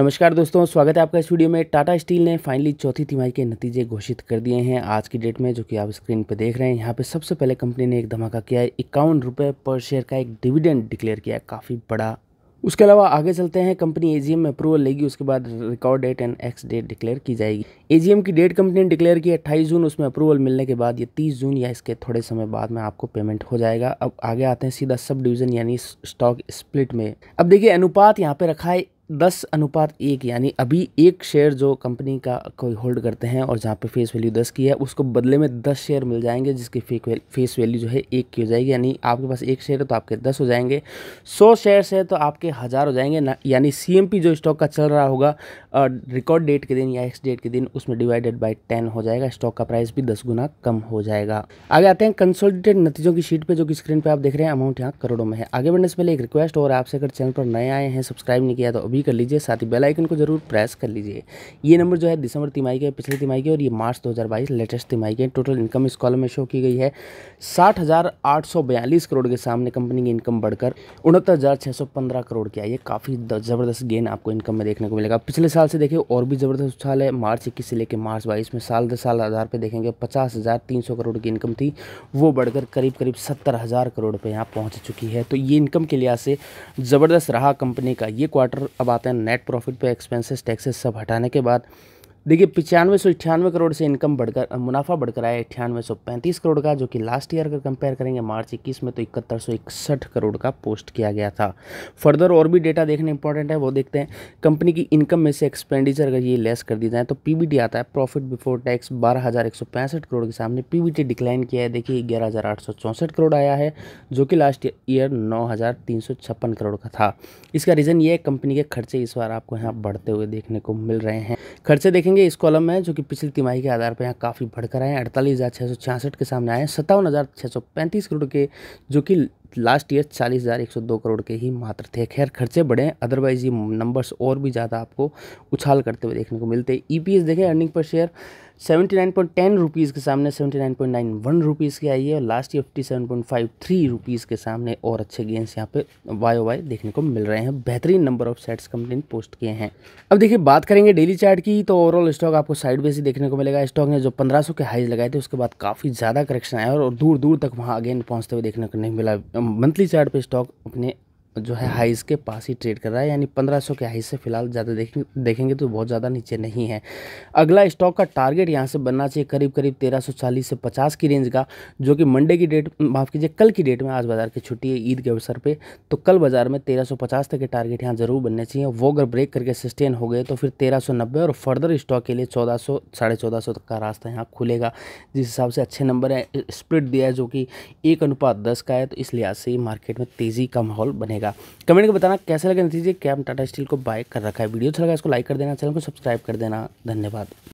नमस्कार दोस्तों स्वागत है आपका इस वीडियो में टाटा स्टील ने फाइनली चौथी तिमाही के नतीजे घोषित कर दिए हैं आज की डेट में जो कि आप स्क्रीन पर देख रहे हैं यहाँ पे सबसे पहले कंपनी ने एक धमाका किया है इक्यावन रुपये पर शेयर का एक डिविडेंड डिक्लेयर किया है काफ़ी बड़ा उसके अलावा आगे चलते हैं कंपनी एजीएम में अप्रूवल लेगी उसके बाद record date and ex date declare की जाएगी एजीएम की डेट कंपनी ने डिक्लेयर की अट्ठाईस जून उसमें अप्रूवल मिलने के बाद ये तीस जून या इसके थोड़े समय बाद में आपको पेमेंट हो जाएगा अब आगे आते हैं सीधा सब डिवीजन यानी स्टॉक स्प्लिट में अब देखिए अनुपात यहाँ पे रखा है दस अनुपात एक यानी अभी एक शेयर जो कंपनी का कोई होल्ड करते हैं और जहाँ पे फेस वैल्यू दस की है उसको बदले में दस शेयर मिल जाएंगे जिसकी फेक फेस वैल्यू जो है एक की हो जाएगी यानी आपके पास एक शेयर है तो आपके दस हो जाएंगे सौ शेयर्स है तो आपके हज़ार हो जाएंगे यानी सी जो स्टॉक का चल रहा होगा रिकॉर्ड डेट के दिन या एक्स डेट के दिन उसमें डिवाइडेड बाई टेन हो जाएगा स्टॉक का प्राइस भी दस गुना कम हो जाएगा आगे आते हैं कंसोलिडेटेड नतीजों की शीट पर जो कि स्क्रीन पर आप देख रहे हैं अमाउंट यहाँ करोड़ों में है आगे बढ़ने से पहले एक रिक्वेस्ट और आपसे अगर चैनल पर नए आए हैं सब्सक्राइब नहीं किया तो अभी कर लीजिए साथ ही बेल आइकन को जरूर प्रेस कर लीजिए ये नंबर जो है दिसंबर तिमाही के पिछले तिमाही के और ये मार्च 2022 लेटेस्ट तिमाही के टोटल इनकम इस कॉलम में शो की गई है साठ करोड़ के सामने कंपनी की इनकम बढ़कर उनहत्तर करोड़ की आई है काफ़ी ज़बरदस्त गेन आपको इनकम में देखने को मिलेगा पिछले साल से देखिए और भी ज़बरदस्त उछाल है मार्च इक्कीस से लेकर मार्च बाईस में साल दस साल आधार पर देखेंगे पचास करोड़ की इनकम थी वो बढ़कर करीब करीब सत्तर हज़ार करोड़ पे यहाँ पहुँच चुकी है तो ये इनकम के लिहाज से ज़बरदस्त रहा कंपनी का ये क्वार्टर अब आते हैं नेट प्रॉफिट पे एक्सपेंसेस टैक्सेस सब हटाने के बाद देखिए पचानवे सौ अट्ठानवे करोड़ से इनकम बढ़कर मुनाफा बढ़कर आया अट्ठानवे सौ पैंतीस करोड़ का जो कि लास्ट ईयर का कंपेयर करेंगे मार्च इक्कीस में तो इकहत्तर सौ इकसठ करोड़ का पोस्ट किया गया था फर्दर और भी डेटा देखने इंपॉर्टेंट है वो देखते हैं कंपनी की इनकम में से एक्सपेंडिचर अगर ये लेस कर दी जाए तो पी आता है प्रॉफिट बिफोर टैक्स बारह हज़ार एक सौ पैंसठ करोड़ के सामने पी डिक्लाइन किया है देखिए ग्यारह हज़ार आठ सौ करोड़ आया है जो कि लास्ट ईयर नौ हज़ार तीन सौ छप्पन करोड़ का था इसका रीज़न ये है कंपनी के खर्चे इस बार आपको यहाँ बढ़ते हुए देखने को मिल रहे हैं खर्चे देखेंगे देखेंगे इस कॉलम में जो कि पिछली तिमाही के आधार पर यहाँ काफ़ी बढ़कर आए हैं अड़तालीस हज़ार छः सौ छियासठ के सामने आए सत्तावन हज़ार छः सौ पैंतीस करोड़ के जो कि लास्ट ईयर चालीस हज़ार एक सौ दो करोड़ के ही मात्र थे खैर खर्चे बढ़े हैं अदरवाइज़ ये नंबर्स और भी ज़्यादा आपको उछाल करते हुए देखने को मिलते पी एस e देखें earning per share seventy nine point ten rupees के सामने 79.91 nine point nine one rupees की आई है और last fifty seven point five three rupees के सामने और अच्छे गेंस यहाँ पे वाई वाई देखने को मिल रहे हैं बेहतरीन नंबर ऑफ सेट्स कंपनी ने पोस्ट किए हैं अब देखिए बात करेंगे डेली चार्ट की तो ओवरऑल स्टॉक आपको साइड बेस ही देखने को मिलेगा स्टॉक ने जो पंद्रह के हाइज लगाए थे उसके बाद काफ़ी ज़्यादा करेक्शन आया और दूर दूर तक वहाँ अगेन पहुँचते हुए देखने को नहीं मिला मंथली चार्ट स्टॉक अपने जो है हाइस के पास ही ट्रेड कर रहा है यानी 1500 के हाइस से फिलहाल ज़्यादा देखेंगे देखेंगे तो बहुत ज़्यादा नीचे नहीं है अगला स्टॉक का टारगेट यहाँ से बनना चाहिए करीब करीब 1340 से 50 की रेंज का जो कि मंडे की डेट माफ़ कीजिए कल की डेट में आज बाज़ार की छुट्टी है ईद के अवसर पर तो कल बाज़ार में तेरह तक के टारगेट यहाँ ज़रूर बनने चाहिए वो अगर ब्रेक करके सस्टेन हो गए तो फिर तेरह और फर्दर स्टॉक के लिए चौदह साढ़े चौदह तक का रास्ता यहाँ खुलेगा जिस हिसाब से अच्छे नंबर है स्प्रिट दिया है जो कि एक अनुपात दस का है तो इस लिहाज से मार्केट में तेज़ी का माहौल बनेगा रहेगा कमेंट में बताना कैसा लगे नतीजे क्या टाटा स्टील को बाय कर रखा है वीडियो अच्छा लगा इसको लाइक कर देना चैनल को सब्सक्राइब कर देना धन्यवाद